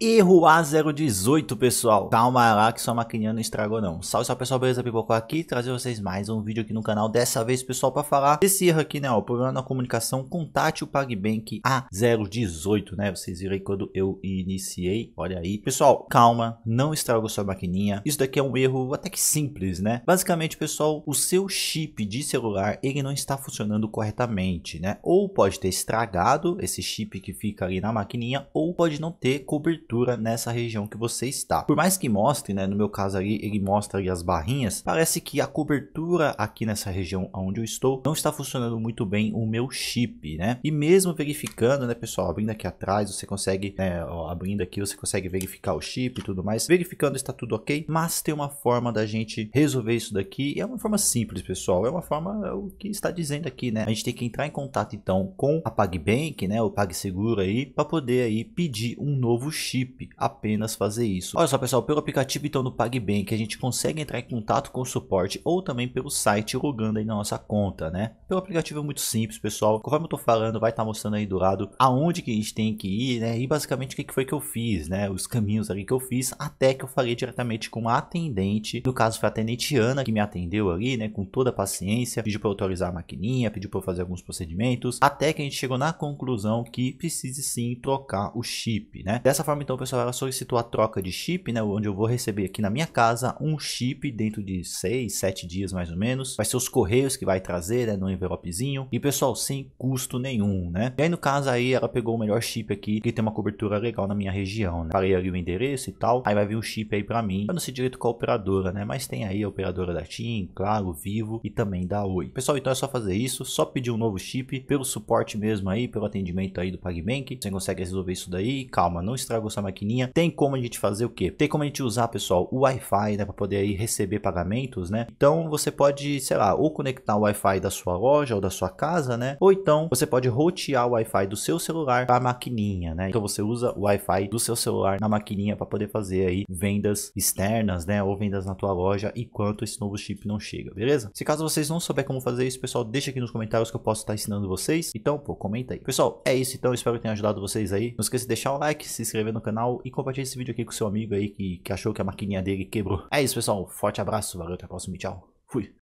Erro A018, pessoal. Calma lá que sua maquininha não estragou não. Salve, salve, pessoal. Beleza? Pipocó aqui. Trazer vocês mais um vídeo aqui no canal. Dessa vez, pessoal, para falar desse erro aqui, né? o problema na comunicação contátil PagBank A018, né? Vocês viram aí quando eu iniciei. Olha aí. Pessoal, calma. Não estragou sua maquininha. Isso daqui é um erro até que simples, né? Basicamente, pessoal, o seu chip de celular, ele não está funcionando corretamente, né? Ou pode ter estragado esse chip que fica ali na maquininha, ou pode não ter cobertura cobertura nessa região que você está. Por mais que mostre, né, no meu caso ali, ele mostra ali as barrinhas, parece que a cobertura aqui nessa região onde eu estou não está funcionando muito bem o meu chip, né? E mesmo verificando, né, pessoal, abrindo aqui atrás, você consegue, né, ó, abrindo aqui, você consegue verificar o chip e tudo mais. Verificando está tudo ok, mas tem uma forma da gente resolver isso daqui. É uma forma simples, pessoal, é uma forma é o que está dizendo aqui, né? A gente tem que entrar em contato então com a PagBank, né, o PagSeguro aí, para poder aí pedir um novo chip Chip apenas fazer isso. Olha só pessoal, pelo aplicativo então do PagBank a gente consegue entrar em contato com o suporte ou também pelo site logando aí na nossa conta, né? Pelo aplicativo é muito simples pessoal, conforme eu tô falando vai estar tá mostrando aí do lado aonde que a gente tem que ir, né? E basicamente o que, que foi que eu fiz, né? Os caminhos ali que eu fiz até que eu falei diretamente com a atendente, no caso foi a atendente Ana que me atendeu ali, né? Com toda a paciência, pediu para autorizar a maquininha, pediu para fazer alguns procedimentos, até que a gente chegou na conclusão que precisa sim trocar o chip, né? Dessa forma então pessoal ela solicitou a troca de chip, né, onde eu vou receber aqui na minha casa um chip dentro de 6, 7 dias mais ou menos. Vai ser os correios que vai trazer, né, no envelopezinho. E pessoal, sem custo nenhum, né? E aí no caso aí ela pegou o melhor chip aqui, que tem uma cobertura legal na minha região, né? Falei ali o endereço e tal, aí vai vir um chip aí para mim. Eu não sei direito qual operadora, né? Mas tem aí a operadora da TIM, Claro, Vivo e também da Oi. Pessoal, então é só fazer isso, só pedir um novo chip pelo suporte mesmo aí, pelo atendimento aí do PagBank. Você consegue resolver isso daí. Calma, não estragou maquininha, tem como a gente fazer o quê? Tem como a gente usar, pessoal, o Wi-Fi, né, para poder aí receber pagamentos, né? Então você pode, sei lá, ou conectar o Wi-Fi da sua loja ou da sua casa, né? Ou então você pode rotear o Wi-Fi do seu celular para a maquininha, né? Então você usa o Wi-Fi do seu celular na maquininha para poder fazer aí vendas externas, né? Ou vendas na tua loja enquanto esse novo chip não chega, beleza? Se caso vocês não souber como fazer isso, pessoal, deixa aqui nos comentários que eu posso estar ensinando vocês. Então, pô, comenta aí. Pessoal, é isso então. Espero que tenha ajudado vocês aí. Não esqueça de deixar o like, se inscrever no canal canal e compartilhe esse vídeo aqui com seu amigo aí que, que achou que a maquininha dele quebrou. É isso, pessoal. Forte abraço, valeu, até a próxima tchau. Fui.